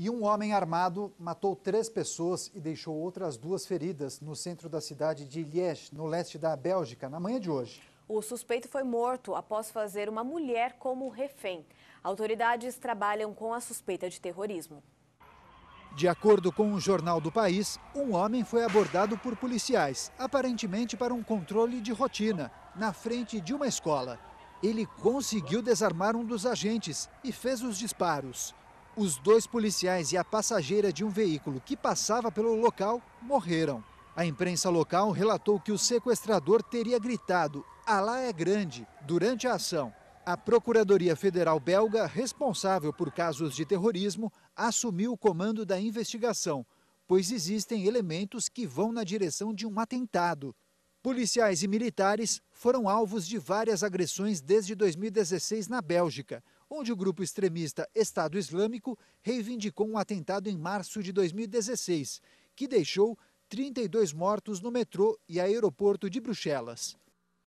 E um homem armado matou três pessoas e deixou outras duas feridas no centro da cidade de Liège, no leste da Bélgica, na manhã de hoje. O suspeito foi morto após fazer uma mulher como refém. Autoridades trabalham com a suspeita de terrorismo. De acordo com o um jornal do país, um homem foi abordado por policiais, aparentemente para um controle de rotina, na frente de uma escola. Ele conseguiu desarmar um dos agentes e fez os disparos. Os dois policiais e a passageira de um veículo que passava pelo local morreram. A imprensa local relatou que o sequestrador teria gritado Alá é grande durante a ação. A Procuradoria Federal belga, responsável por casos de terrorismo, assumiu o comando da investigação, pois existem elementos que vão na direção de um atentado. Policiais e militares foram alvos de várias agressões desde 2016 na Bélgica onde o grupo extremista Estado Islâmico reivindicou um atentado em março de 2016, que deixou 32 mortos no metrô e aeroporto de Bruxelas.